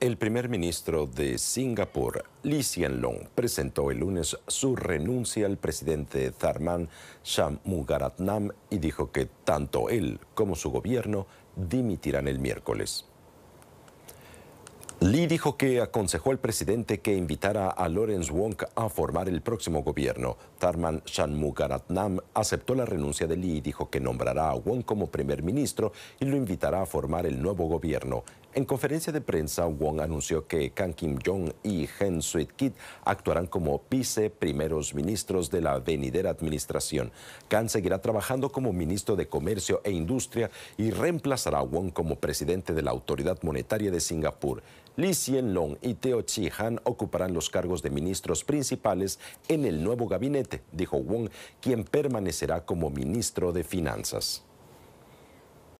El primer ministro de Singapur, Lee Hsien Loong, presentó el lunes su renuncia al presidente Tharman Shanmugaratnam y dijo que tanto él como su gobierno dimitirán el miércoles. Lee dijo que aconsejó al presidente que invitara a Lawrence Wong a formar el próximo gobierno. Tharman Shanmugaratnam aceptó la renuncia de Lee y dijo que nombrará a Wong como primer ministro y lo invitará a formar el nuevo gobierno. En conferencia de prensa, Wong anunció que Kang Kim Jong y Hen Suit Kit actuarán como vice primeros ministros de la venidera administración. Kang seguirá trabajando como ministro de Comercio e Industria y reemplazará a Wong como presidente de la Autoridad Monetaria de Singapur. Lee Hsien Long y Teo Chi Han ocuparán los cargos de ministros principales en el nuevo gabinete, dijo Wong, quien permanecerá como ministro de Finanzas.